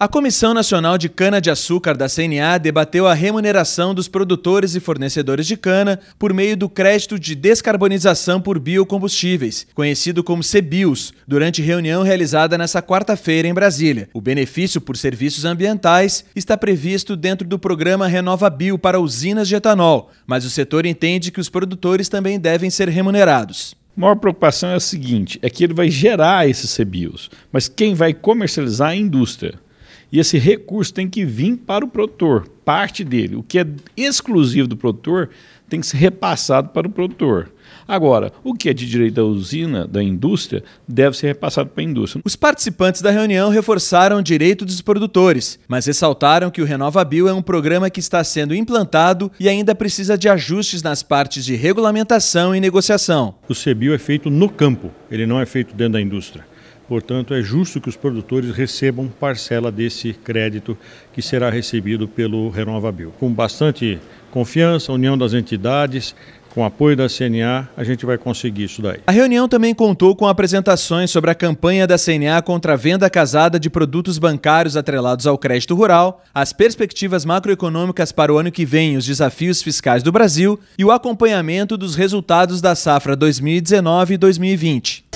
A Comissão Nacional de Cana-de-Açúcar da CNA debateu a remuneração dos produtores e fornecedores de cana por meio do crédito de descarbonização por biocombustíveis, conhecido como CBIOS, durante reunião realizada nesta quarta-feira em Brasília. O benefício por serviços ambientais está previsto dentro do programa Renova Bio para usinas de etanol, mas o setor entende que os produtores também devem ser remunerados. A maior preocupação é a seguinte: é que ele vai gerar esses CBIOS, mas quem vai comercializar é a indústria. E esse recurso tem que vir para o produtor, parte dele. O que é exclusivo do produtor tem que ser repassado para o produtor. Agora, o que é de direito da usina, da indústria, deve ser repassado para a indústria. Os participantes da reunião reforçaram o direito dos produtores, mas ressaltaram que o RenovaBio é um programa que está sendo implantado e ainda precisa de ajustes nas partes de regulamentação e negociação. O CBio é feito no campo, ele não é feito dentro da indústria. Portanto, é justo que os produtores recebam parcela desse crédito que será recebido pelo Renovabil. Com bastante confiança, união das entidades, com apoio da CNA, a gente vai conseguir isso daí. A reunião também contou com apresentações sobre a campanha da CNA contra a venda casada de produtos bancários atrelados ao crédito rural, as perspectivas macroeconômicas para o ano que vem, os desafios fiscais do Brasil e o acompanhamento dos resultados da safra 2019 2020.